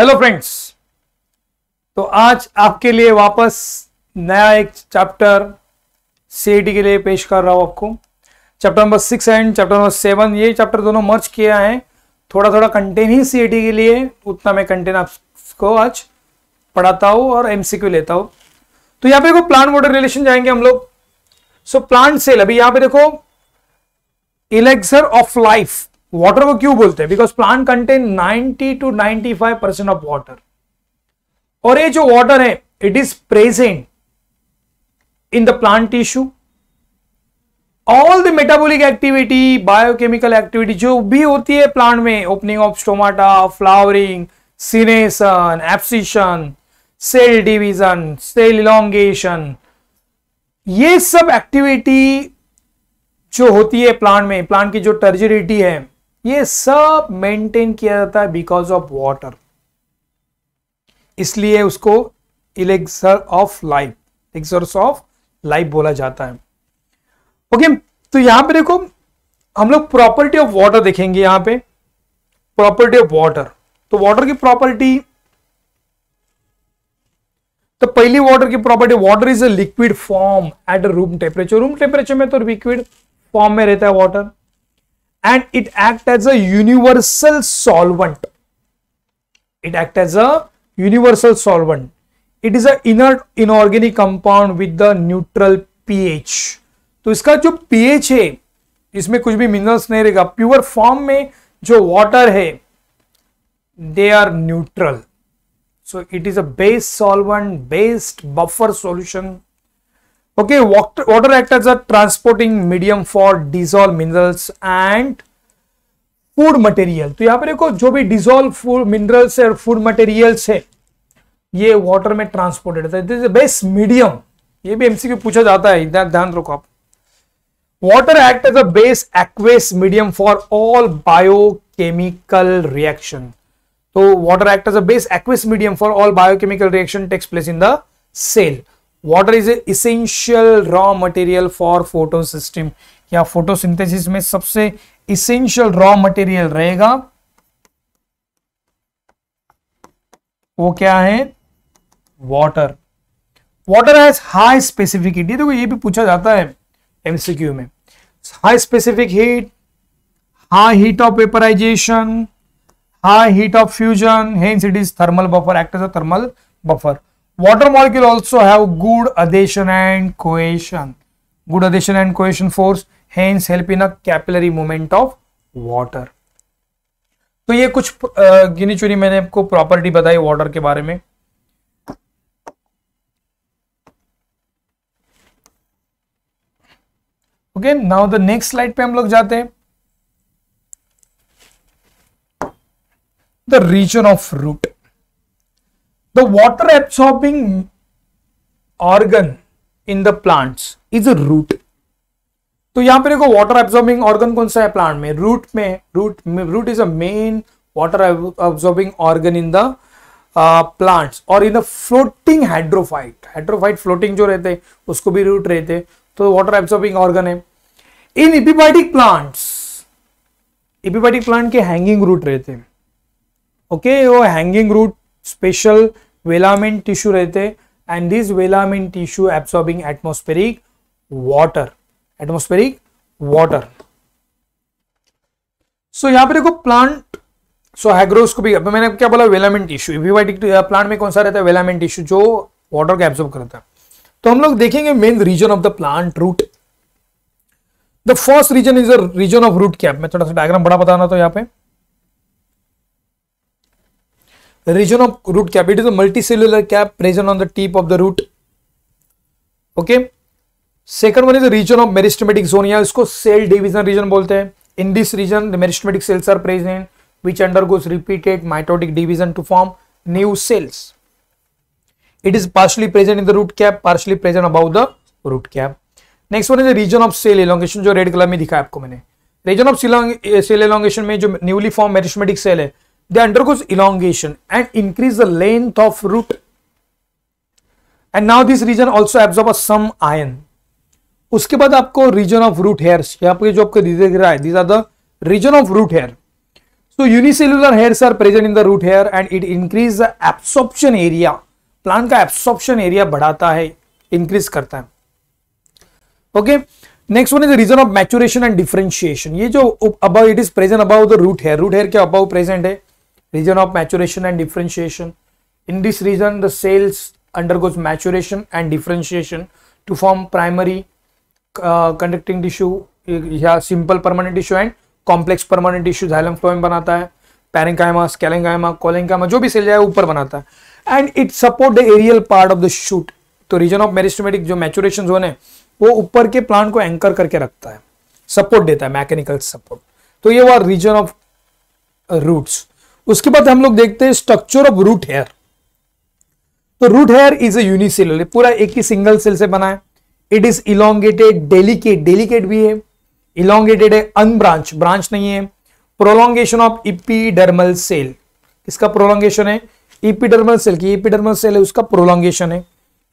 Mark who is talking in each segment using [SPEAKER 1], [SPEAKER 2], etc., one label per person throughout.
[SPEAKER 1] Hello friends तो आज आपके लिए वापस नया एक चैप्टर सीईटी e के लिए पेश कर रहा हूं आपको chapter number six and chapter number seven ये चैप्टर दोनों मर्ज किया है थोड़ा थोड़ा कंटेंट ही सीएटी e के लिए उतना मैं कंटेंट आपको आज पढ़ाता हूं और एमसीक्यू लेता हूं तो यहाँ पे देखो प्लांट वोटर रिलेशन जाएंगे हम लोग सो प्लांट सेल अभी यहाँ पे देखो इलेक्सर ऑफ लाइफ वाटर को क्यों बोलते हैं because plant contain 90 to 95 percent of water और ये जो वाटर है it is present in the plant tissue all the metabolic activity biochemical activity जो भी होती है प्लांट में opening of stomata flowering senescence abscission cell division cell elongation ये सब एक्टिविटी जो होती है प्लांट में प्लांट की जो टर्जिडिटी है ये सब मेंटेन किया जाता है बिकॉज ऑफ वाटर इसलिए उसको elixir of life elixirs of life बोला जाता है ओके तो यहां पे देखो हम लोग प्रॉपर्टी ऑफ वाटर देखेंगे यहां पे प्रॉपर्टी ऑफ वाटर तो वाटर की प्रॉपर्टी तो पहली वाटर की property water is a liquid form at room temperature room temperature में तो लिक्विड फॉर्म में रहता है water and it act as a universal solvent it act as a universal solvent it is a inert inorganic compound with the neutral ph तो इसका जो pH है इसमें कुछ भी मिनरल्स नहीं रहेगा प्योर फॉर्म में जो वाटर है they are neutral so it is a base solvent based buffer solution Okay, water, water acts as a transporting medium for dissolved minerals and food material तो यहाँ पर देखो जो भी डिजोल्व मिनरल्स है और फूड मटेरियल्स है ये वाटर में ट्रांसपोर्टेड होता है दिस बेस्ट मीडियम ये भी एमसीक्यू पूछा जाता है ध्यान रखो आप water act as a base aqueous medium for all biochemical reaction so water act as a base aqueous medium for all biochemical reaction takes place in the cell water is essential raw material for photo system या photosynthesis में सबसे essential raw material रहेगा वो क्या है water water has high specific heat ये देखो ये भी पूछा जाता है एमसीक्यू में high specific heat high heat of vaporization high heat of fusion hence it is thermal buffer act as a thermal buffer Water molecule also have good adhesion and cohesion. Good adhesion and cohesion force hence help in a capillary movement of water. तो ये कुछ गिनी चुनी मैंने आपको property बताई water के बारे में okay now the next slide पे हम लोग जाते हैं the region of root The water absorbing organ in the plants is a root. तो यहां पर देखो वाटर एब्जॉर्बिंग ऑर्गन कौन सा है प्लांट में रूट में root root is a main water absorbing organ in the plants और in the floating hydrophyte hydrophyte floating जो रहते हैं उसको भी रूट रहते तो वाटर एब्जॉर्बिंग ऑर्गन है in epibiotic plants epibiotic plant के हैंगिंग रूट रहते हैं ओके okay, वो hanging root special velamen tissue रहते and this velamen tissue absorbing atmospheric water atmospheric water so यहां पर देखो प्लांट सो हाइग्रोस्कोपिक मैंने क्या बोला वेलामेंट टिश्यू इविवाइटिक प्लांट में कौन सा रहता है वेलामेंट इश्यू जो वाटर को एब्सॉर्ब करता है तो हम लोग देखेंगे main region of the plant root the first region is a region of root cap मैं थोड़ा सा डायग्राम बड़ा बताना तो यहां पे region of root cap it is a multicellular cap present on the tip of the root okay second one is the region of meristematic zone या इसको cell division region बोलते हैं in this region the meristematic cells are present which undergoes repeated mitotic division to form new cells it is partially present in the root cap partially present above the root cap next one is region of cell elongation जो red colour में दिखा है आपको मैंने reason of cell elongation में जो newly form meristematic cell है they undergoes elongation and increase the length of root and now this region also absorbs some iron उसके बाद आपको रीजन ऑफ रूट hairs यहाँ पे jo आपको dikh रहा hai these are the region of root hair so unicellular hairs are present in the root hair and it increase the absorption area plant का absorption area बढ़ाता है increase करता है okay next one is region of maturation and differentiation ये जो अब it is present above the root hair root hair के above present है region of maturation and differentiation in this region the cells undergoes maturation and differentiation to form primary uh, conducting tissue या simple permanent tissue and complex permanent tissue xylem phloem बनाता है parenchyma स्केलेंगाइमा कोलेंकाइमा जो भी cell जाए ऊपर बनाता है and it support the aerial part of the shoot तो रीजन ऑफ मेरिस्टोमेटिक जो मैचुरेशन जोन है वो ऊपर के प्लांट को एंकर करके रखता है सपोर्ट देता है मैकेनिकल सपोर्ट तो ये हुआ रीजन ऑफ रूट्स उसके बाद हम लोग देखते हैं स्ट्रक्चर ऑफ रूट हेयर तो रूट हेयर इज अल पूरा एक ही सिंगल सेल से बना है it is elongated delicate delicate भी है इलांगेटेड है अनब्रांच ब्रांच नहीं है प्रोलोंगेशन ऑफ इपीडर्मल सेल इसका प्रोलोंगेशन है इपीडर्मल सेल की इपीडर्मल सेल है उसका प्रोलोंगेशन है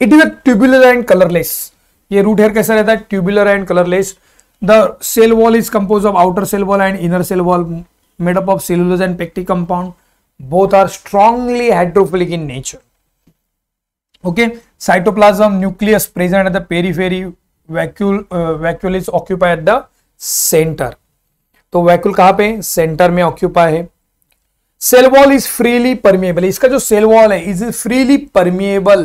[SPEAKER 1] it is a tubular and colourless ये रूट हेयर कैसा रहता है tubular and colourless the cell wall is compose of outer cell wall and inner cell wall made up of cellulose and pectic compound. Both are strongly hydrophilic in nature. Okay, cytoplasm nucleus present at the periphery, vacuole, uh, vacuole is occupy at the center. to so, vacuole kaha pe center mein occupy hai cell wall is freely permeable iska jo cell wall hai is freely permeable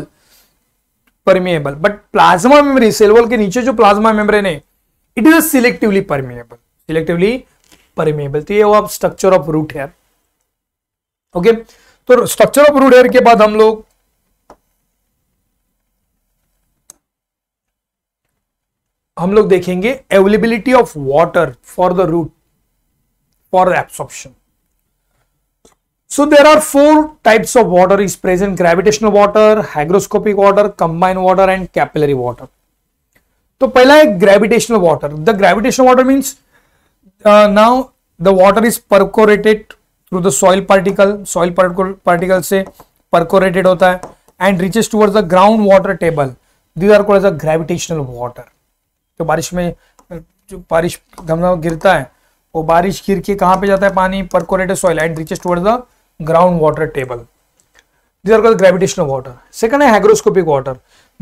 [SPEAKER 1] permeable but plasma membrane cell wall ke niche jo plasma membrane hai it is selectively permeable selectively permeable तो ये हुआ structure of root hair okay तो structure of root hair के बाद हम लोग हम लोग देखेंगे availability of water for the root for absorption so there are four types of water is present gravitational water hygroscopic water combine water and capillary water तो पहला है gravitational water the gravitational water means uh, now the water is percolated through the soil particle soil particle particle se percolated hota hai and reaches towards the ground water table these are called as a gravitational water तो barish mein jo barish गमला girta hai wo barish gir ke kahan pe jata hai pani percolated soil and reaches towards the ground water table these are called gravitational water second is hygroscopic water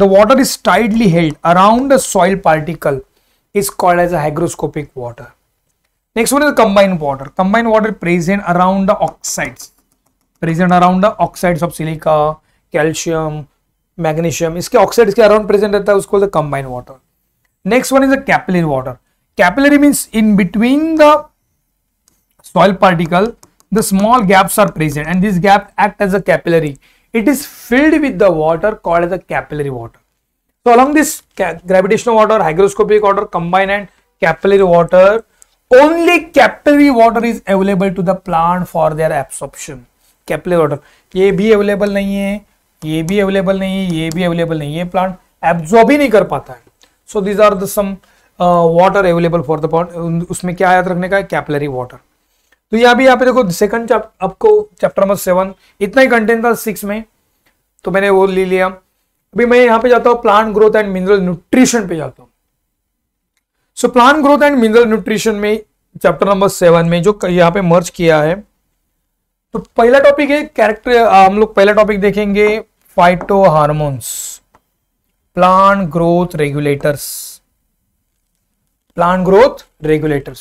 [SPEAKER 1] the water is tightly held around the soil particle is called as a hygroscopic water Next one is combined water. Combined water present around the oxides, present around the oxides of silica, calcium, magnesium. इसके oxide इसके around present that is called the combined water. Next one is the capillary water. Capillary means in between the soil particle, the small gaps are present and this gap act as a capillary. It is filled with the water called as a capillary water. So along this gravitational water, hygroscopic water combined and capillary water only capillary water is available to the plant for their absorption capillary water ये भी available नहीं है ये भी available नहीं है ये भी अवेलेबल नहीं है प्लांट absorb ही नहीं कर पाता है so these are the some water available for the plant उसमें क्या याद रखने का है कैपलरी वाटर तो यहाँ भी यहाँ पे देखो सेकंड आपको चैप्टर नंबर सेवन इतना ही कंटेंट था सिक्स में तो मैंने वो ले लिया अभी मैं यहाँ पे जाता हूँ plant growth and mineral nutrition पे जाता हूँ so plan growth and mineral nutrition में चैप्टर नंबर सेवन में जो यहाँ पे मर्ज किया है तो पहला टॉपिक है कैरेक्टर हम लोग पहला टॉपिक देखेंगे phyto hormones plant growth regulators growth regulators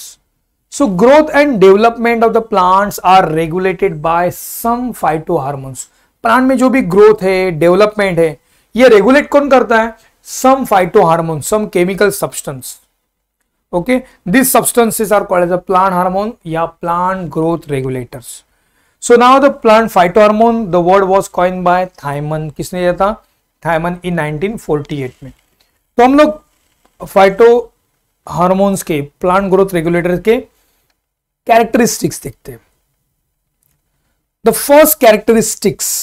[SPEAKER 1] so growth and development of the plants are regulated by some phyto hormones plant में जो भी ग्रोथ है डेवलपमेंट है ये रेगुलेट कौन करता है some phyto hormone some chemical substance okay this substances are called as plant hormone या plant growth regulators so now the plant phyto hormone the word was coin by Thimann किसने दिया था Thimann in nineteen forty eight में तो हम लोग phyto hormones के plant growth regulator के कैरेक्टरिस्टिक्स देखते हैं the first characteristics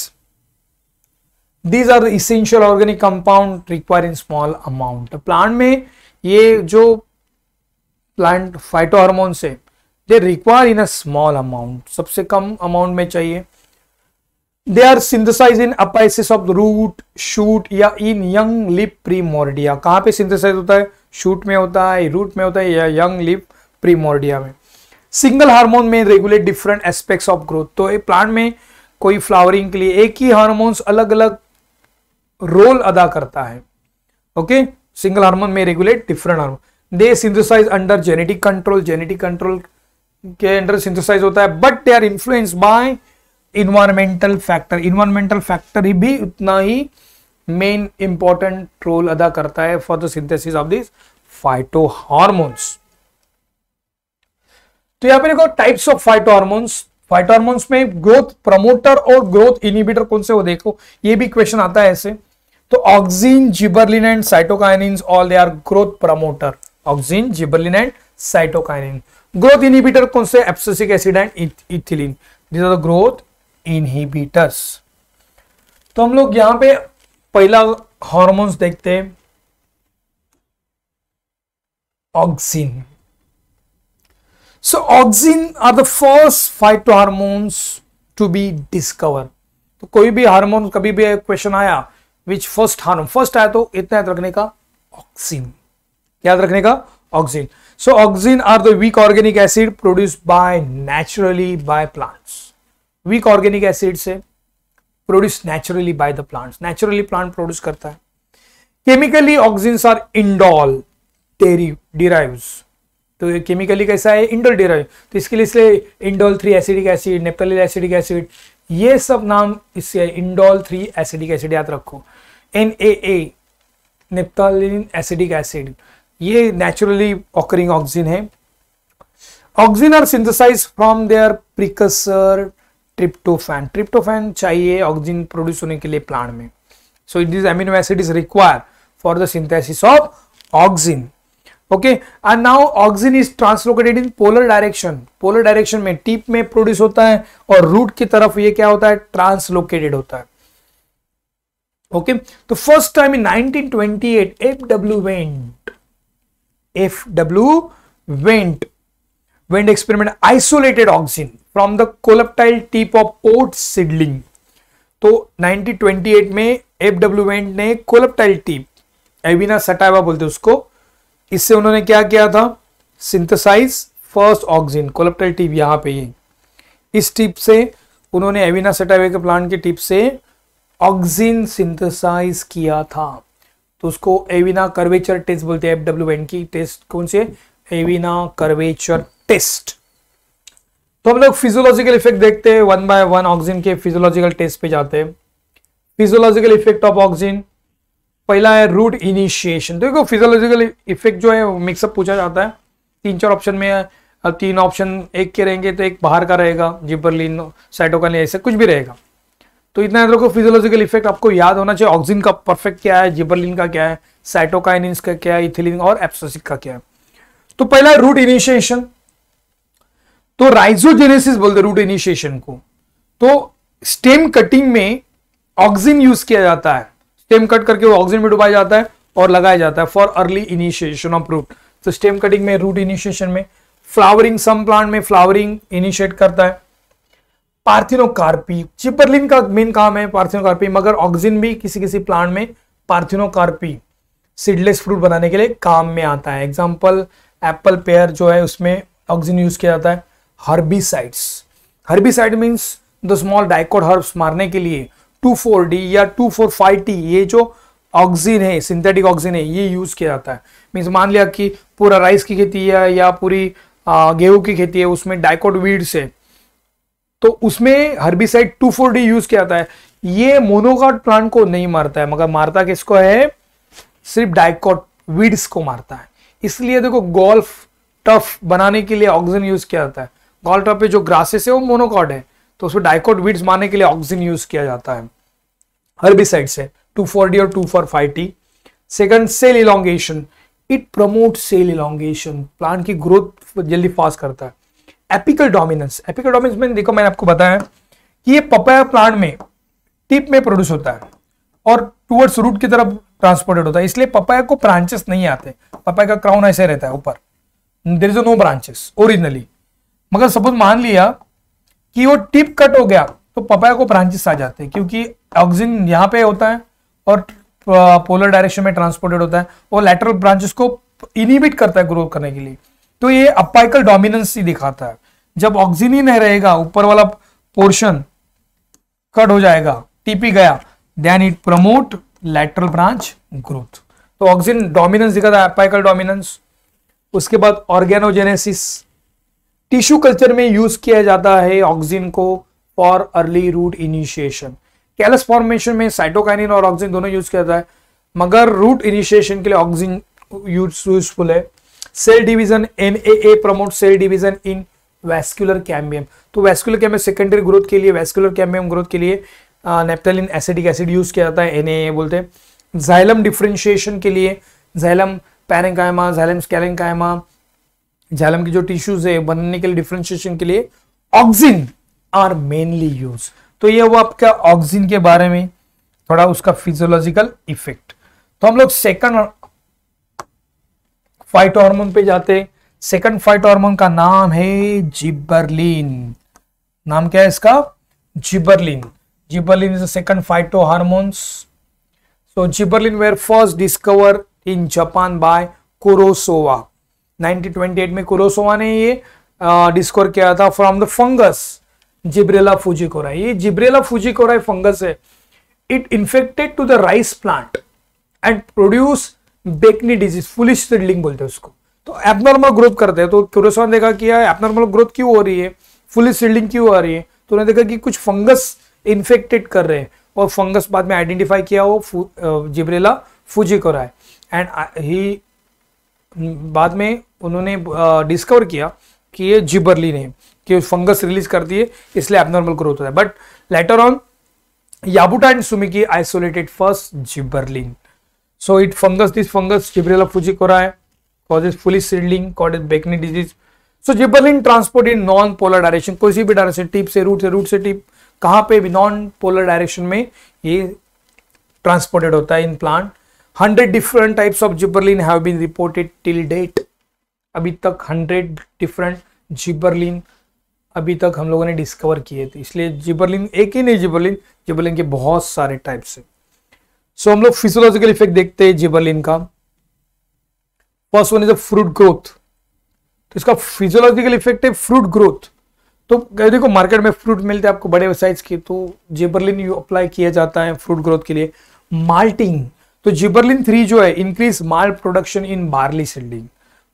[SPEAKER 1] these are the essential organic compound require in small amount plant में ये जो प्लांट फाइटोहार्मोन से they require in a small amount सबसे कम अमाउंट में चाहिए they are synthesize in apices of root shoot या in young leaf प्रीमोरडिया कहाँ पे सिंथेसाइज होता है शूट में होता है रूट में होता है या यंग लिप प्रीमोरडिया में single hormone may regulate different aspects of growth तो एक प्लांट में कोई फ्लावरिंग के लिए एक ही हार्मोन्स अलग अलग रोल अदा करता है okay single hormone may regulate different hormone they synthesize under genetic control genetic control के अंडर सिंथेसाइज होता है but they are influence by environmental factor environmental factor ही भी उतना ही मेन इंपॉर्टेंट रोल अदा करता है for the synthesis of this phyto hormones तो यहां पर देखो types of phyto hormones phyto hormones में ग्रोथ प्रमोटर और ग्रोथ इनिबिटर कौन से वो देखो ये भी क्वेश्चन आता है ऐसे तो oxygen gibberellin and cytokinin all they are growth promoter oxygen gibberellin and cytokinin growth inhibitor कौन से abscisic acid and ethylene this are the growth inhibitors तो हम लोग यहां पे पहला हार्मोन्स देखते हैं auxin so auxin are the first phyto hormones to be discover तो कोई भी हार्मोन कभी भी क्वेश्चन आया विच फर्स्ट हार्मोन फर्स्ट आया तो इतना याद रखने का ऑक्सीन याद रखने का auxin so auxin are the weak organic acid produce by naturally by plants weak organic acid से produce naturally by the plants naturally plant produce करता है chemically auxins are indole derive तो ये केमिकली कैसा है इंडोल डिराइव तो इसके लिए इसलिए indole three acidic acid naphthyl acidic acid ये सब नाम इससे इंडोल थ्री एसिडिक एसिड याद रखो N A naphthalene acidic acid ये नेचुरली ऑकरिंग ऑक्सीजन है oxygen are synthesize from their precursor tryptophan tryptophan चाहिए ऑक्सीजन प्रोड्यूस होने के लिए प्लांट में so it is amino acid is require for the synthesis of oxygen okay and now oxygen is translocated in polar direction polar direction में tip में produce होता है और रूट की तरफ ये क्या होता है ट्रांसलोकेटेड होता है ओके तो first time in 1928 F W Went if W went went experiment isolated auxin from the coleptile tip of oat seedling तो 1928 में एफ डब्ल्यू वेंट ने कोलेप्टाइल टीप एविना सटावा बोलते उसको इससे उन्होंने क्या किया था synthesize first auxin coleoptile tip यहाँ पे इस टिप से उन्होंने एविना सटावे के प्लांट के टिप से ऑक्सीजन सिंथेसाइज किया था तो उसको एविना कर्वेचर टेस्ट बोलते हैं एफ डब्ल्यू एन की टेस्ट कौन सी एविना कर्वेचर टेस्ट तो हम लोग फिजियोलॉजिकल इफेक्ट देखते हैं वन बाय वन ऑक्सीजन के फिजियोलॉजिकल टेस्ट पे जाते हैं फिजोलॉजिकल इफेक्ट ऑफ ऑक्सीजन पहला है रूट इनिशिएशन देखो फिजोलॉजिकल इफेक्ट जो है मिक्सअप पूछा जाता है तीन चार ऑप्शन में तीन ऑप्शन एक के रहेंगे तो एक बाहर का रहेगा जिबरलिन साइटोकाइन ऐसे कुछ भी रहेगा तो इतना याद को फिजियोलॉजिकल इफेक्ट आपको याद होना चाहिए ऑक्सीजन का परफेक्ट क्या है जिबरलिन का क्या है साइटोकाइन का क्या है इथिलिन और एप्सोसिक का क्या है तो पहला रूट इनिशिएशन तो राइजोजेनेसिस बोलते रूट इनिशिएशन को तो स्टेम कटिंग में ऑक्सीजन यूज किया जाता है स्टेम कट करके वो ऑक्सीजन में डुबाया जाता है और लगाया जाता है for early initiation of root तो स्टेम कटिंग में रूट इनिशिएशन में फ्लावरिंग सम प्लांट में फ्लावरिंग इनिशिएट करता है पार्थिनोकार्पी चिपरलिन का मेन काम है पार्थिनोकार्पी मगर ऑक्सिन भी किसी किसी प्लांट में पार्थिनोकार्पी सीडलेस फ्रूट बनाने के लिए काम में आता है एग्जाम्पल एप्पल पेयर जो है उसमें ऑक्सिन यूज किया जाता है herbicides herbicide means the small dicot herbs मारने के लिए टू फोर डी या टू फोर फाइव टी ये जो ऑक्सीजन है सिंथेटिक ऑक्सीजन है ये यूज किया जाता है मीन्स मान लिया कि पूरा राइस की खेती है या पूरी गेहूं की खेती है उसमें डाइकोड वीड्स है तो उसमें herbicide two four D use किया जाता है ये मोनोकॉट प्लांट को नहीं मारता है मगर मारता किसको है सिर्फ डाइकॉट वीड्स को मारता है इसलिए देखो गोल्फ टफ बनाने के लिए ऑक्सीजन यूज किया जाता है गोल्फ टफ पे जो ग्रासेस है वो मोनोकॉट है तो उसमें डाइकॉट वीड्स मारने के लिए ऑक्सीजन यूज किया जाता है हर्बिसाइड से टू फोर डी और two four five T second cell elongation it promote cell elongation plant की ग्रोथ जल्दी फास्ट करता है एपिकल डोमिनेंस एपिकल डोमिनेंस में देखो मैंने आपको बताया कि ये पपाया प्लांट में टिप में प्रोड्यूस होता है और टूवर्ड्स रूट की तरफ ट्रांसपोर्टेड होता है इसलिए पपाया को ब्रांचेस नहीं आते पपाया का क्राउन ऐसे रहता है ऊपर there is no branches originally मगर सपोज मान लिया कि वो टिप कट हो गया तो पपाया को ब्रांचेस आ जाते हैं क्योंकि ऑक्सीजन यहाँ पे होता है और पोलर डायरेक्शन में ट्रांसपोर्टेड होता है और लेटरल ब्रांचेस को इनिबिट करता है ग्रो करने के लिए तो ये अपाइकल डोमिनेंसी दिखाता है जब ही नहीं रहेगा ऊपर वाला पोर्शन कट हो जाएगा टीपी गया then it promote lateral branch growth तो ऑक्सीजन डोमिनेंस दिखाता है अपाइकल डोमिनेंस उसके बाद ऑर्गेनोजेनेसिस टिश्यू कल्चर में यूज किया जाता है ऑक्सीजन को for early root initiation callus formation में साइटोकाइनिन और ऑक्सीजन दोनों यूज किया जाता है मगर रूट इनिशिएशन के लिए ऑक्सीजन यूजफुल है cell division NAA promote cell division in vascular cambium तो वैस्कुलर कैम्बियम सेकेंडरी ग्रोथ के लिए वैस्कुलर कैम्बियम ग्रोथ के लिए नेप्थलीन एसिडिक एसिड यूज किया जाता है NAA बोलते हैं जाइलम डिफ्रेंशिएशन के लिए xylem parenchyma xylem sclerenchyma xylem के जो टिश्यूज है बनने के लिए डिफ्रेंशिएशन के लिए ऑक्सिन आर मेनली यूज तो ये वो आपका ऑक्सिन के बारे में थोड़ा उसका फिजियोलॉजिकल इफेक्ट तो हम लोग सेकंड फाइटो हार्मोन पे जाते सेकंड फाइट हार्मोन का नाम है जिबरलिन नाम क्या है इसका gibberellin gibberellin is second phyto hormones so gibberellin were first discover in Japan by Kurosawa 1928 में कुरोसोवा ने ये डिस्कवर किया था from the fungus Gibberella fujikuroi ये जिब्रेला फूजिकोरा फंगस है it infected to the rice plant and produce bakanae disease foolish seedling बोलते हैं उसको तो एबनॉर्मल ग्रोथ करते हैं तो क्यूरोसॉन ने देखा कि यार एबनॉर्मल ग्रोथ क्यों हो रही है फुलिश सीडलिंग क्यों आ रही है तो उन्होंने देखा कि कुछ फंगस इन्फेक्टेड कर रहे हैं और फंगस बाद में आइडेंटिफाई किया वो जिब्रेला फुजिकोरा है एंड ही बाद में उन्होंने डिस्कवर किया कि ये जिबरली ने कि फंगस रिलीज करती है इसलिए एबनॉर्मल ग्रोथ होता है but later on Yabuta and Sumiki isolated first gibberellin So it fungus, this fungus, Gibrella fujicorae, causes fully seedling, causes Beckney disease. So gibberellin transport in non polar direction, कोई सी भी direction tip से root से root से tip कहाँ पे भी non polar direction में ये ट्रांसपोर्टेड होता है in plant hundred different types of gibberellin have been reported till date अभी तक हंड्रेड डिफरेंट जिबरलिन अभी तक हम लोगों ने डिस्कवर किए थे इसलिए जिबरलिन एक ही नहीं जिबरलिन जिबरलिन के बहुत सारे टाइप्स हैं सो हम लोग फिजियोलॉजिकल इफेक्ट देखते हैं जिबरलिन का first one is a fruit growth तो इसका फिजियोलॉजिकल इफेक्ट है फ्रूट ग्रोथ तो देखो मार्केट में फ्रूट मिलते हैं आपको बड़े साइज के तो जिबरलिन यू अप्लाई किया जाता है फ्रूट ग्रोथ के लिए माल्टिंग तो जिबरलिन थ्री जो है increase malt production in barley seedling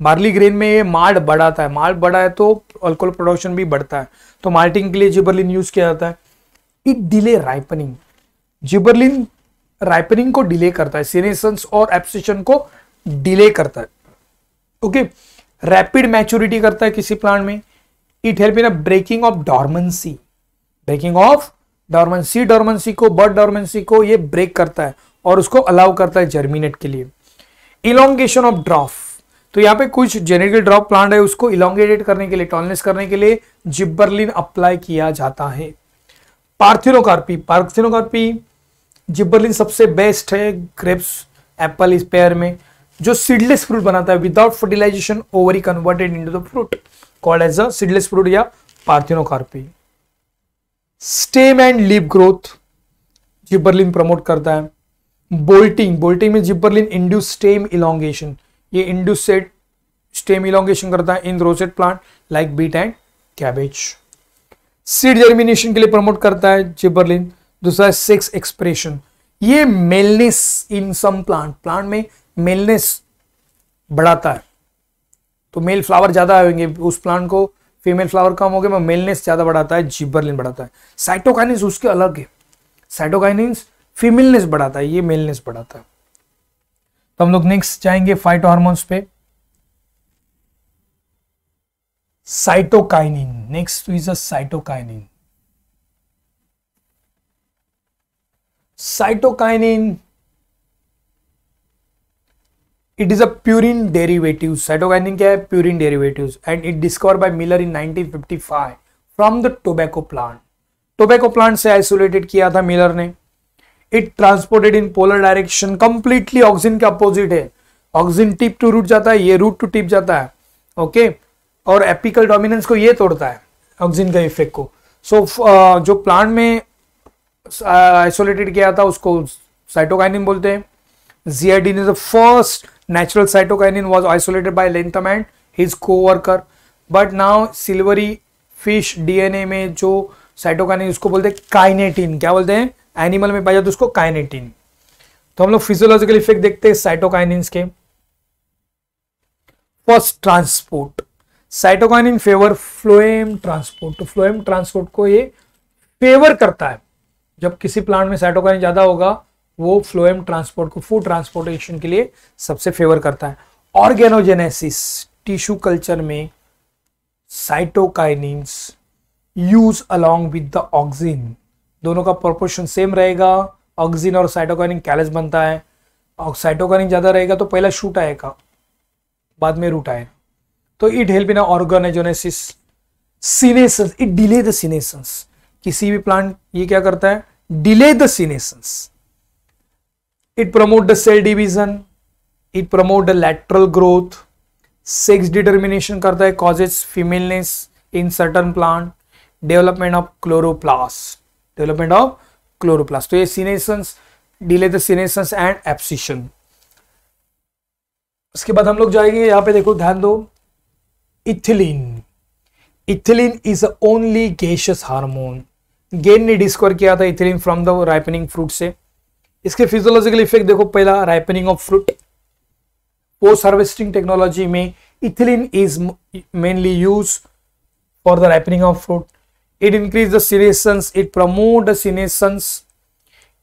[SPEAKER 1] barley grain में ये माल्ट बढ़ाता है माल्ट बढ़ा है तो अल्कोहल प्रोडक्शन भी बढ़ता है तो माल्टिंग के लिए जिबरलिन यूज किया जाता है it delay ripening gibberellin ripening को डिले करता है सीनेसेंस और एप्सिशन को डिले करता है ओके रैपिड मैच्योरिटी करता है किसी प्लांट में it help in a breaking of dormancy breaking of dormancy dormancy को बर्ड डॉर्मेंसी को ये ब्रेक करता है और उसको अलाउ करता है जर्मिनेट के लिए इलोंगेशन ऑफ ड्रॉफ तो यहाँ पे कुछ जेनेटिकल ड्रॉप प्लांट है उसको इलोंगेटेड करने के लिए टॉलनेस करने के लिए जिब्बरलिन अप्लाई किया जाता है पार्थिनोकार्पी पार्थिनोकार्पी जिब्बरलिन सबसे बेस्ट है ग्रेप्स एप्पल इस पेयर में जो सीडलेस फ्रूट बनाता है without fertilization ovary converted to the fruit called as a seedless fruit या parthenocarpy stem and leaf growth gibberellin promote करता है बोल्टिंग बोल्टिंग में जिब्बरलिन इंड्यूस स्टेम इलांगेशन ये इंड्यूसेड स्टेम इलांगेशन करता है in rosette plant like beet and cabbage seed germination के लिए promote करता है जिबरलिन दूसरा है सेक्स एक्सप्रेशन ये मेलनेस इन सम प्लांट प्लांट में मेलनेस बढ़ाता है तो मेल फ्लावर ज्यादा आएंगे उस प्लांट को फीमेल फ्लावर कम हो गए मेलनेस ज्यादा बढ़ाता है जिबरलिन बढ़ाता है साइटोकाइनिस उसके अलग है साइटोकाइनिस फीमेलनेस बढ़ाता है ये मेलनेस बढ़ाता है तो हम लोग नेक्स्ट जाएंगे फाइटो हार्मोन्स पे cytokinin next is a cytokinin cytokinin it is a purine derivative cytokinin क्या है purine derivative and it discover by Miller in 1955 from the tobacco plant tobacco plant से आइसोलेटेड किया था मिलर ने it transported in polar direction completely oxygen के opposite है oxygen tip to root जाता है ये रूट टू टिप जाता है ओके okay? और एपिकल डोमिनेंस को ये तोड़ता है ऑक्सीजन का इफेक्ट को सो so, uh, जो प्लांट में आइसोलेटेड uh, किया था उसको साइटोकाइनिन बोलते हैं zeatin is the first natural cytokinin was isolated by Letham and his coworker but now silvery fish DNA में जो साइटोकाइनिन उसको बोलते हैं काइनेटिन क्या बोलते हैं एनिमल में पाया जाता है उसको काइनेटिन तो हम लोग फिजियोलॉजिकल इफेक्ट देखते हैं साइटोकाइनिन के first transport cytokinin favour phloem transport तो फ्लोएम ट्रांसपोर्ट को ये फेवर करता है जब किसी प्लांट में साइटोकाइन ज़्यादा होगा वो फ्लोएम ट्रांसपोर्ट को फूड ट्रांसपोर्टेशन के लिए सबसे फेवर करता है ऑर्गेनोजेनेसिस टिश्यू कल्चर में cytokinins use along with the oxygen दोनों का प्रोपोर्शन सेम रहेगा ऑक्सीजन और साइटोकाइनिन कैलस बनता है और साइटोकाइनिन ज़्यादा रहेगा तो पहला शूट आएगा बाद में रूट आएगा तो it help in organogenesis senescence it delay the senescence किसी भी प्लांट ये क्या करता है delay the senesce it promote the cell division it promote the lateral growth sex determination करता है causes femaleness in certain plant development of chloroplast development of chloroplast तो ये senescence delay the senescence and abscission उसके बाद हम लोग जाएंगे यहां पे देखो ध्यान दो ethylene ethylene is a only gaseous hormone Gane ने डिस्कवर किया था ethylene from the ripening fruit से इसके फिजियोलॉजिकल इफेक्ट देखो पहला ripening of fruit post harvesting technology में ethylene is mainly use for the ripening of fruit it increase the senescence it promote the senescence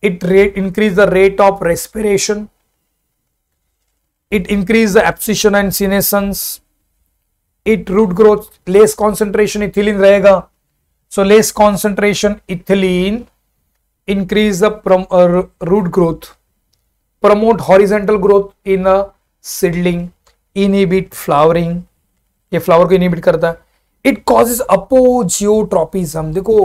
[SPEAKER 1] it rate increase the rate of respiration it increase the abscission and senescence it root growth less concentration ethylene रहेगा So less concentration ethylene increase the uh, root growth, promote horizontal growth in a seedling, inhibit flowering. ये flower को inhibit करता है. It causes apogeotropism. देखो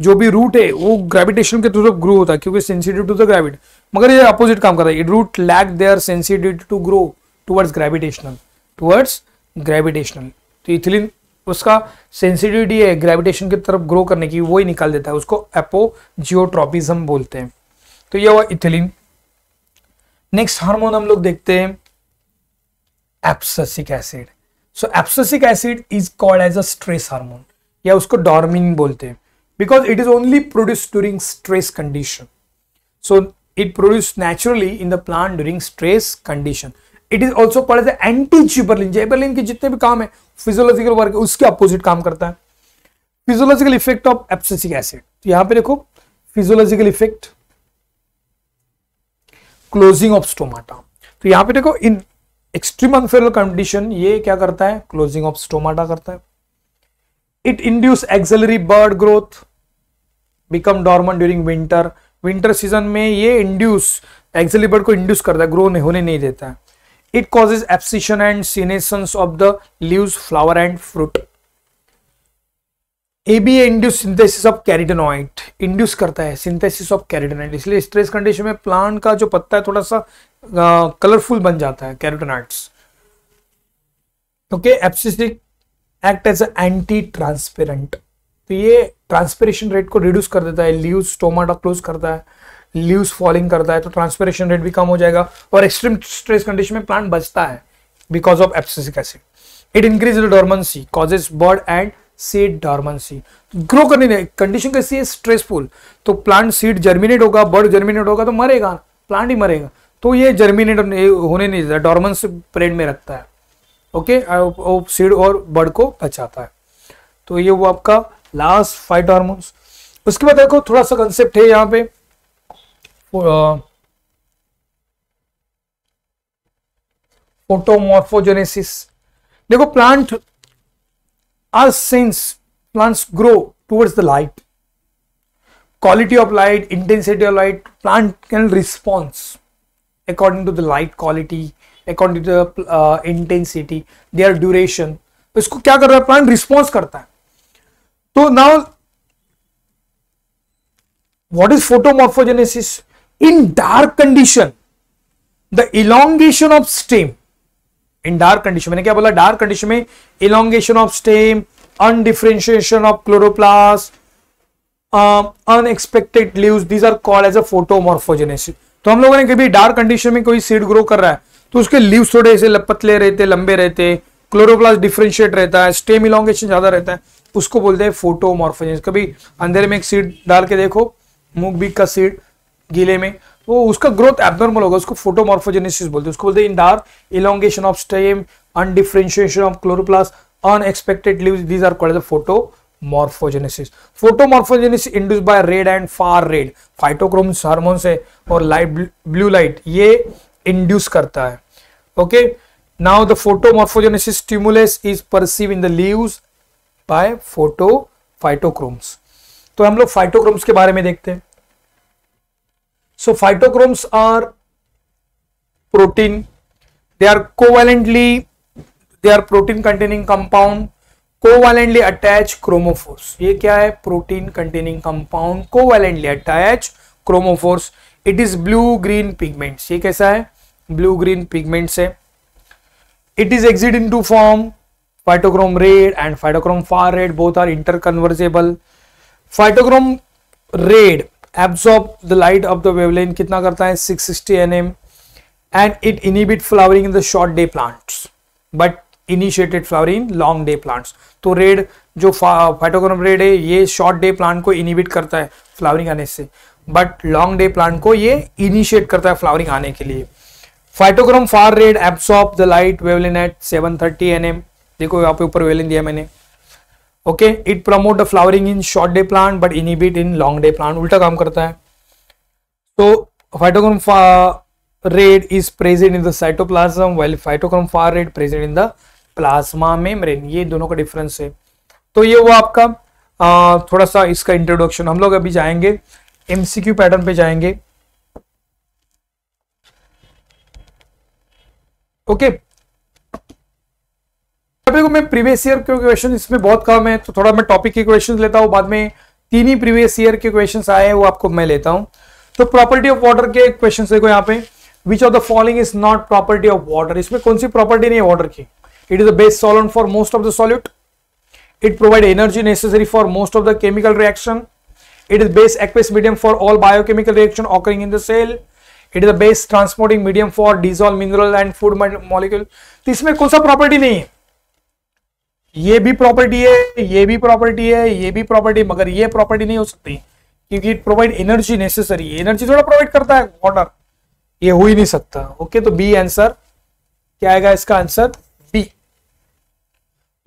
[SPEAKER 1] जो भी root है वो ग्रेविटेशन के थ्रू ग्रो होता है क्योंकि सेंसिटिव टू द ग्रेविट मगर ये अपोजिट काम करता है root lack their sensitive to grow towards gravitational towards gravitational तो इथिलीन उसका सेंसिटिविटी है ग्रेविटेशन की तरफ ग्रो करने की वो ही निकाल देता है उसको एपोजियोट्रॉपिज्म बोलते हैं तो यह हुआ इथिलीन नेक्स्ट हार्मोन हम लोग देखते हैं abscisic acid so abscisic acid is called as a stress hormone या उसको डॉर्मिन बोलते हैं because it is only produce during stress condition so it produce naturally in the plant during stress condition it is also called anti gibberellin gibberellin के जितने भी काम है physiological work है उसके अपोजिट काम करता है physiological effect of abscisic acid तो यहां पे देखो physiological effect closing of stomata तो यहां पे देखो इन एक्सट्रीम अनफेवरेबल कंडीशन ये क्या करता है क्लोजिंग ऑफ स्टोमाटा करता है it induce axillary bud growth become dormant during winter winter season में ये इंड्यूस एक्सेलरी बर्ड को इंड्यूस करता है ग्रो नहीं होने नहीं देता है It causes abscission and senescence of the leaves, flower and fruit. ABA induce synthesis of carotenoid induce करता है सिंथेसिस ऑफ कैरिडोनॉइड इसलिए स्ट्रेस कंडीशन में प्लांट का जो पत्ता है थोड़ा सा कलरफुल uh, बन जाता है carotenoids okay abscisic act as anti transparent तो ये ट्रांसपेरेशन रेट को रिड्यूस कर देता है लीव स्टोमाटा क्लोज करता है लीव्स फॉलिंग करता है तो ट्रांसपेरेशन रेट भी कम हो जाएगा और एक्सट्रीम स्ट्रेस कंडीशन में प्लांट बचता है because of abscisic acid it increase dormancy causes bird and seed dormancy grow करने कंडीशन कैसी है स्ट्रेसफुल तो प्लांट सीड जर्मिनेट होगा बर्ड जर्मिनेट होगा तो मरेगा प्लांट ही मरेगा तो ये जर्मिनेट होने नहीं देता डॉर्मेंस प्रेड में रखता है ओके सीड और बर्ड को बचाता है तो ये वो आपका लास्ट फाइट हार्मोन्स उसके बाद देखो थोड़ा सा कंसेप्ट है यहाँ पे फोटोमोर्फोजेनेसिस uh, देखो plant are sense plants grow towards the light quality of light intensity of light plant can response according to the light quality according to intensity they are duration इसको क्या कर रहा है plant response करता है तो now what is photomorphogenesis in dark condition the elongation of stem in dark condition maine kya bola dark condition mein elongation of stem undifferentiation of chloroplast uh, unexpected leaves these are called as a photomorphogenesis तो हम लोगों ने कभी dark condition में कोई seed grow कर रहा है तो उसके लीव्स थोड़े ऐसे पतले रहते लंबे रहते क्लोरोप्लास्ट डिफ्रेंशिएट रहता है स्टेम इलोंगेशन ज्यादा रहता है उसको बोलते हैं फोटोमॉर्फोजेनेसिस कभी अंधेरे में एक सीड डाल के देखो मूंग बीक का सीड गीले में वो उसका ग्रोथ एबनॉर्मल होगा उसको फोटोमॉर्फोजेनेसिस बोलते हैं उसको बोलते हैं इंडार elongation of stem undifferentiation of chloroplast unexpected leaves these are called the photomorphogenesis photomorphogenesis induce by red and far red phytochrome hormones है और लाइट ब्लू लाइट ये इंड्यूस करता है okay now the photomorphogenesis stimulus is perceive in the leaves by photo phytochromes तो हम लोग फाइटोक्रोम्स के बारे में देखते हैं So phytochromes are protein. They are covalently, they are protein containing compound. Covalently attach chromophores. ye kya hai Protein containing compound. Covalently attach chromophores. It is blue green pigments. ye kaisa hai Blue green pigments hai It is exit into form. Phytochrome red and phytochrome far red both are interconvertible. Phytochrome red absorb the light of the wavelength कितना करता है 660 sixty N M and it inhibit flowering in the short day plants but initiated flowering long day plants तो red जो phytochrome red है ये short day plant को inhibit करता है फ्लावरिंग आने से बट लॉन्ग डे प्लांट को ये इनिशिएट करता है फ्लावरिंग आने के लिए phytochrome far red absorb the light wavelength at seven thirty N M देखो यहाँ पे ऊपर वेवलिन दिया मैंने okay it promote the flowering in short day plant but inhibit in long day plant उल्टा काम करता है तो phytochrome red is present in the cytoplasm well phytochrome far red present in the plasma membrane ये दोनों का difference है तो ये हुआ आपका आ, थोड़ा सा इसका इंट्रोडक्शन हम लोग अभी जाएंगे एमसीक्यू पैटर्न पे जाएंगे ओके okay. देखो मैं प्रीवियस ईयर के क्वेश्चन इसमें बहुत कम है तो थोड़ा मैं टॉपिक के क्वेश्चन लेता हूँ बाद में तीन ही प्रीवियस ईयर के क्वेश्चन आए हैं वो आपको मैं लेता हूँ तो प्रॉपर्टी ऑफ वाटर के क्वेश्चन देखो यहाँ पे which of the following is not property of water इसमें कौन सी प्रॉपर्टी नहीं है वाटर की it is the best solvent for most of the solute it provide energy necessary for most of the chemical reaction it is best aqueous medium for all biochemical reaction occurring in the cell it is the best transporting medium for dissolved mineral and food molecule तो इसमें कौन सा property नहीं है ये भी property है ये भी प्रॉपर्टी है ये भी प्रॉपर्टी मगर ये प्रॉपर्टी नहीं हो सकती क्योंकि it provide energy necessary energy थोड़ा प्रोवाइड करता है वॉटर ये हो ही नहीं सकता ओके तो बी आंसर क्या आएगा इसका answer B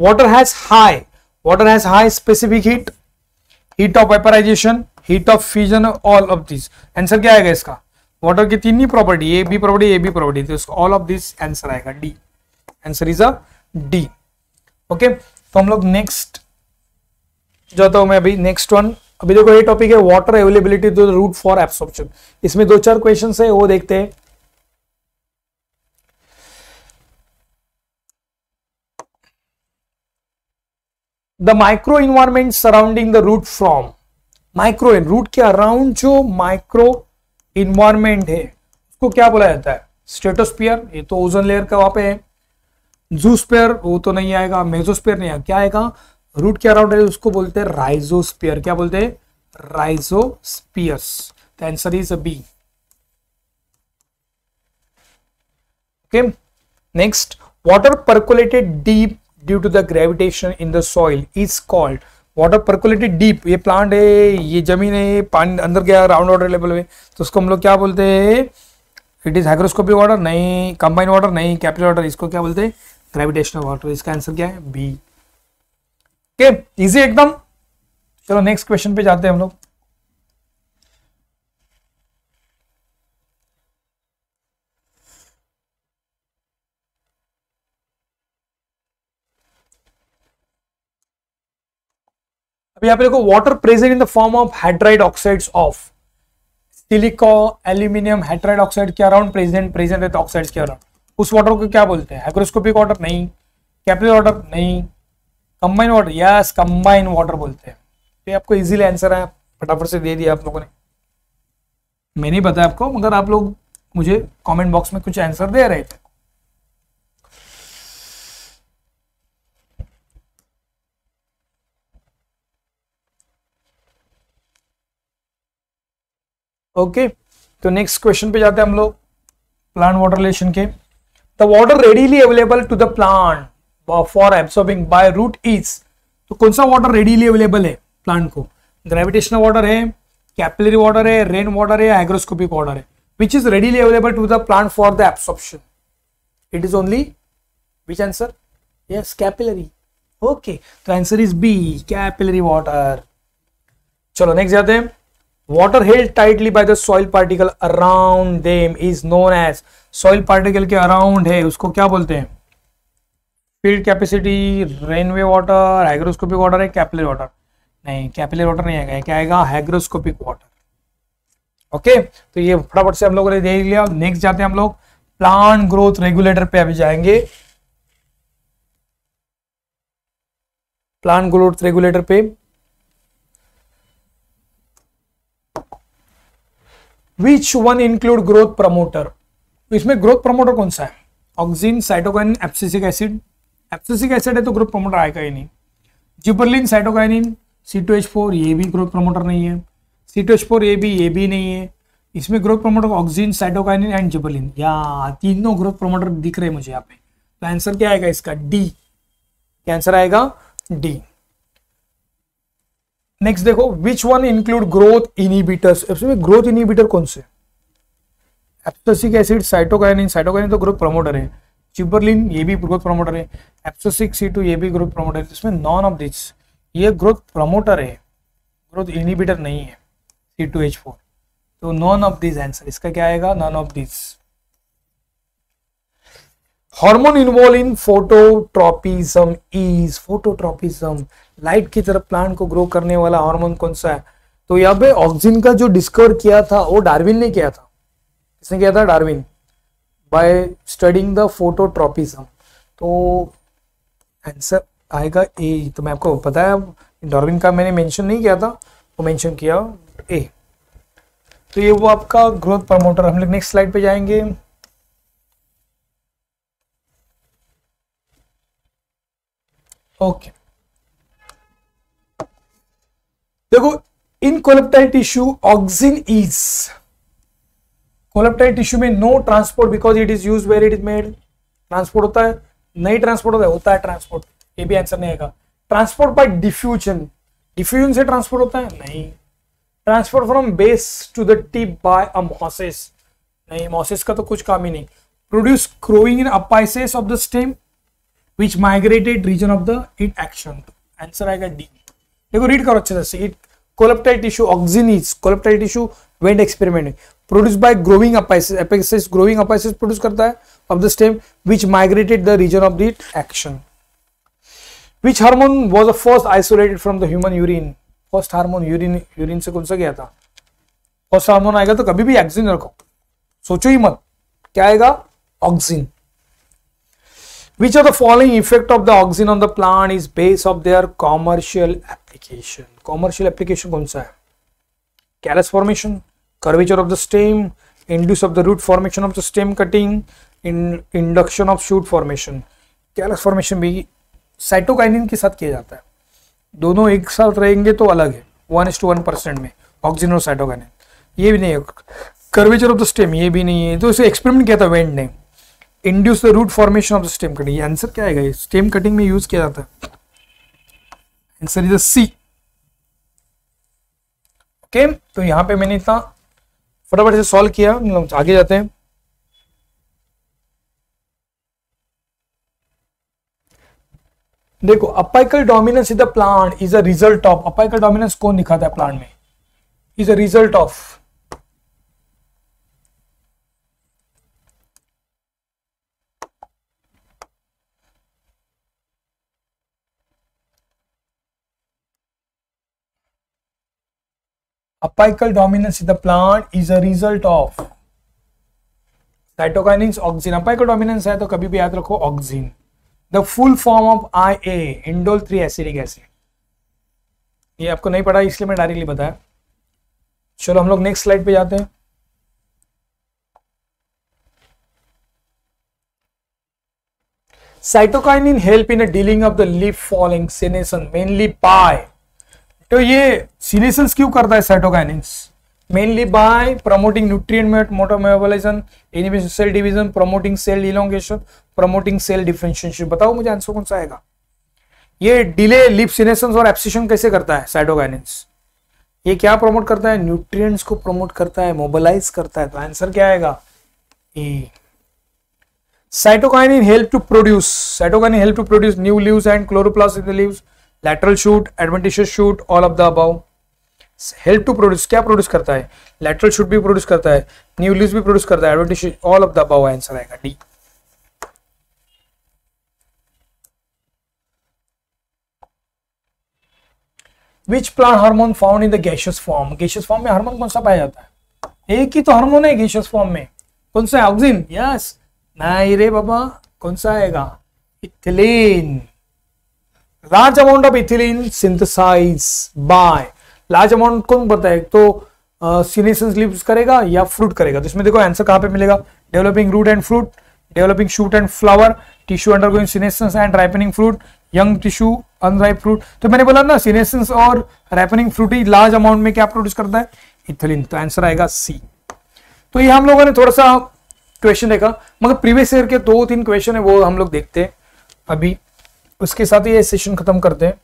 [SPEAKER 1] water has high water has high specific heat heat of vaporization heat of fusion all of this answer क्या आएगा इसका वॉटर की तीन ही property A B property A B property all of this answer आएगा D answer is uh D okay तो हम लोग नेक्स्ट जाता हूं मैं अभी नेक्स्ट वन अभी देखो ये टॉपिक है water availability to the root for absorption इसमें दो चार क्वेश्चन है वो देखते हैं the micro environment surrounding the root from micro root के अराउंड जो माइक्रो इन्वायरमेंट है उसको क्या बोला जाता है स्टेटोस्पियर ये तो ओजन लेयर का वहां पे है जूस्पेयर वो तो नहीं आएगा मेजोस्पेयर नहीं आएगा क्या आएगा रूट क्या राउंड है उसको बोलते हैं राइजोस्पियर क्या बोलते हैं rhizo the answer is B okay next water percolated deep due to the gravitation in the soil is called water percolated deep ये प्लांट है ये जमीन है पानी अंदर गया राउंड वाटर लेवल में तो उसको हम लोग क्या बोलते हैं इट इज हाइग्रोस्कोपिक वाटर नहीं कंबाइन वाटर नहीं कैपिटल वाटर इसको क्या बोलते हैं ग्रेविटेशनल वाटर इसका आंसर क्या है बी ओके इजी एकदम चलो नेक्स्ट क्वेश्चन पे जाते हैं हम लोग अभी आप देखो water present in the form of hydride oxides of silico aluminium hydride oxide के अराउंड प्रेजेंट प्रेजेंट ऑक्साइड्स के अराउंड उस वाटर को क्या बोलते हैं हाइग्रोस्कोपिक वाटर नहीं कैपिलर वाटर नहीं combine water yes combine water बोलते हैं तो ये आपको इजीली आंसर है फटाफट से दे दिया आप लोगों ने मैंने बताया आपको मगर आप लोग मुझे कमेंट बॉक्स में कुछ आंसर दे रहे थे ओके तो नेक्स्ट क्वेश्चन पे जाते हैं हम लोग प्लांट वाटर रिलेशन के the water readily available to the plant for absorbing by root is तो कौन सा वाटर रेडीली अवेलेबल है प्लांट को ग्रेविटेशनल वाटर है कैपिलरी वाटर है रेन वाटर है या हाइग्रोस्कोपिक वाटर है which is readily available to the plant for the absorption it is only which answer yes capillary okay तो answer is B capillary water चलो next जाते हैं water held tightly by the soil particle around them is known as soil particle के around है उसको क्या बोलते हैं फील्ड कैपेसिटी रेनवे वाटर हाइग्रोस्कोपिक वाटर है कैपिलर वाटर नहीं कैपिलर वाटर नहीं आएगा क्या आएगा हाइग्रोस्कोपिक वाटर ओके तो ये फटाफट से हम लोगों ने देख लिया नेक्स्ट जाते हैं हम लोग प्लांट ग्रोथ रेगुलेटर पे अभी जाएंगे प्लांट ग्रोथ रेगुलेटर पे which one include growth promoter इसमें ग्रोथ प्रमोटर कौन सा है oxygen cytokine abscisic acid abscisic acid है तो ग्रोथ प्रमोटर आएगा ही नहीं gibberellin cytokinin C two H four ये भी ग्रोथ प्रमोटर नहीं है सी टू एच फोर ये भी ये भी नहीं है इसमें growth promoter oxygen cytokine and gibberellin या तीनों ग्रोथ प्रमोटर दिख रहे हैं मुझे यहाँ पे तो आंसर क्या आएगा इसका डी आंसर आएगा डी नेक्स्ट देखो which one include growth inhibitors में ग्रोथ इनिबिटर कौन से एप्सोसिक एसिड साइटोकाइनिन साइटोकाइनिन तो ग्रोथ प्रमोटर है चिबरलिन ये भी ग्रोथ प्रमोटर है एप्सोसिक सी टू ये भी ग्रोथ प्रमोटर है इसमें नॉन ऑफ दिस ये ग्रोथ प्रमोटर है ग्रोथ इनिबिटर नहीं है सी टू एच फोर तो नॉन ऑफ दिस आंसर इसका क्या आएगा none of this hormone involve in phototropism is phototropism light की तरफ प्लांट को ग्रो करने वाला हार्मोन कौन सा है तो यहाँ पे ऑक्सीजन का जो डिस्कवर किया था वो डार्विन ने किया था किसने किया था Darwin by studying the phototropism तो आंसर आएगा ए तो मैं आपको बताया डार्विन का मैंने मेंशन नहीं किया था वो मेंशन किया ए तो ये वो आपका ग्रोथ प्रमोटर हम लोग नेक्स्ट स्लाइड पे जाएंगे ओके देखो in coleoptile tissue auxin is coleoptile tissue में no transport because it is use where it is made transport होता है नहीं ट्रांसपोर्ट होता है होता है ट्रांसपोर्ट ये भी आंसर नहीं आएगा ट्रांसपोर्ट बाय डिफ्यूजन डिफ्यूजन से ट्रांसपोर्ट होता है नहीं transport from base to the tip by a mosses नहीं मोसेस का तो कुछ काम ही नहीं produce growing in apices of the stem which migrated region of the it action answer आएगा डी देखो रीड करो अच्छे से it coleoptile tissue auxins coleoptile tissue Went experiment produce by growing apices growing apices produce करता है of the stem which migrated the region of the action which hormone was a first isolated from the human urine first hormone urine urine से कौन सा गया था first hormone आएगा तो कभी भी एक्सिन रखो सोचो ही मत क्या आएगा auxin Which of the following effect of the auxin on the plant is base of their commercial application? Commercial application कौन सा है? Callus formation, curvature of the stem, induce of the root formation of the stem cutting, in induction of shoot formation. Callus formation भी cytokinin के साथ किया जाता है दोनों एक साथ रहेंगे तो अलग है one S two one percent में ऑक्सीजन और साइटोकाइनिन ये भी नहीं है कर्वेचर ऑफ द स्टेम ये भी नहीं है तो इसे एक्सपेरिमेंट किया था वेंट ने induce the root formation of the stem cutting ये आंसर क्या आएगा स्टेम कटिंग में यूज किया जाता है आंसर इज सी ओके तो यहां पे मैंने इतना फटाफट से सॉल्व किया आगे जाते हैं देखो apical dominance is the plant is a result of apical dominance कौन दिखाता है प्लांट में is a result of apical dominance in the plant is a result of cytokinins auxin apical dominance है तो कभी भी याद रखो auxin the full form of I A indole three acidic acid ये आपको नहीं पढ़ा इसलिए मैं डायरेक्टली बताया चलो हम लोग नेक्स्ट स्लाइड पे जाते हैं Cytokinin help in a dealing of the leaf falling senescence mainly by तो ये सिलेशंस क्यों करता है cytokinins mainly by promoting nutrient motor metabolism cell cell promoting cell cell promoting cell cell बताओ मुझे आंसर कौन सा आएगा ये डिले लिप्सिनेशन और एप्सिशन कैसे करता है साइटोकाइनेंस ये क्या प्रमोट करता है न्यूट्रिएंट्स को प्रमोट करता है मोबिलाइज करता है तो आंसर क्या आएगा A cytokinin help to produce cytokinin help to produce new leaves and chloroplast in the leaves lateral shoot adventitious shoot all of the above help to produce क्या produce करता है लेटरल शूट भी produce करता है new न्यूलिस भी produce करता है adventitious all of the above answer आएगा D which plant hormone found in the gaseous form gaseous form में हार्मोन कौन सा पाया जाता है एक ही तो हार्मोन है गैशियस फॉर्म में कौन सा ऑक्सिन यस नहीं रे बाबा कौन सा आएगा ethylene large amount of ethylene synthesize by large amount कौन बताए तो सीनेसेंस लीव्स करेगा या फ्रूट करेगा तो इसमें देखो आंसर कहां पे मिलेगा developing root and fruit developing shoot and flower tissue undergoing senescence and ripening fruit young tissue unripe fruit तो मैंने बोला ना सीनेसेंस और राइपनिंग फ्रूट ही लार्ज अमाउंट में क्या प्रोड्यूस करता है इथिलीन तो आंसर आएगा सी तो ये हम लोगों ने थोड़ा सा क्वेश्चन देखा मगर प्रीवियस ईयर के दो तीन क्वेश्चन है वो हम लोग देखते हैं अभी उसके साथ ही ये सेशन खत्म करते हैं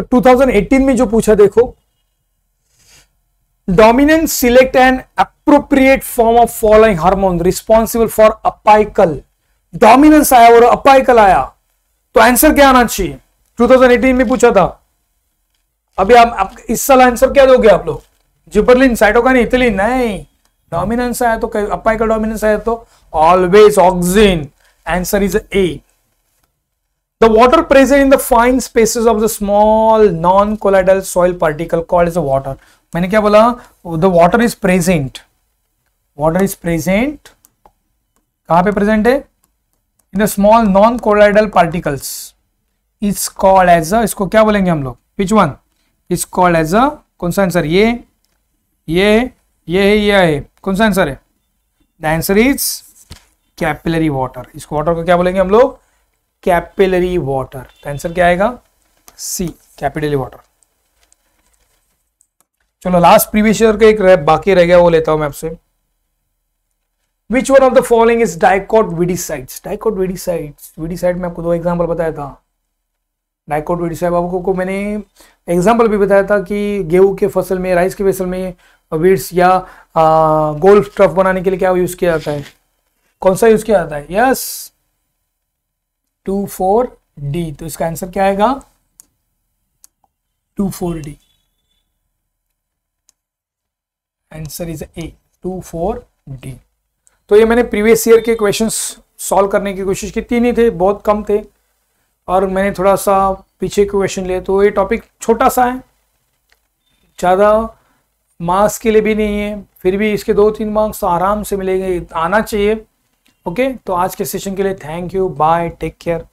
[SPEAKER 1] तो 2018 में जो पूछा देखो dominant select and appropriate form of following hormone responsible for apical dominance आया और अपाइकल आया तो आंसर क्या आना चाहिए 2018 में पूछा था अभी आप, आप इस साल आंसर क्या दोगे आप लोग जिपरलिन साइटोकानी इतलिन नहीं डोमिनेंस आया तो अपाई का डोमिनेंस आया तो always oxygen answer is a the water present in the fine spaces of the small non colloidal soil particle called is a water मैंने क्या बोला the water is present water is present कहां पे present है in the small non colloidal particles is called as a इसको क्या बोलेंगे हम लोग which one is called as a कौन सा आंसर ये ये ये है ये है कौन सा आंसर है the answer is capillary water इस वाटर को क्या बोलेंगे हम लोग कैपिलरी वाटर आंसर क्या आएगा सी कैपिलरी वाटर चलो लास्ट प्रीवियस ईयर का एक रह, बाकी रह गया वो लेता हूं मैं आपसे which one of the following is dicot विडिसाइड डाइकोट विडिसाइड विडिसाइड में आपको दो एग्जाम्पल बताया था डाइकोट विडिसाइड आपको को मैंने एग्जाम्पल भी बताया था कि गेहूं के फसल में राइस के फसल में वीड्स या गोल्फ ट्रफ बनाने के लिए क्या यूज किया जाता है कौन सा यूज किया जाता है यस टू फोर डी तो इसका आंसर क्या आएगा two four D answer is a two four D तो ये मैंने प्रीवियस ईयर के क्वेश्चन सॉल्व करने की कोशिश की तीन ही थे बहुत कम थे और मैंने थोड़ा सा पीछे क्वेश्चन लिए तो ये टॉपिक छोटा सा है ज़्यादा मार्क्स के लिए भी नहीं है फिर भी इसके दो तीन मार्क्स तो आराम से मिलेंगे आना चाहिए ओके तो आज के सेशन के लिए thank you bye take care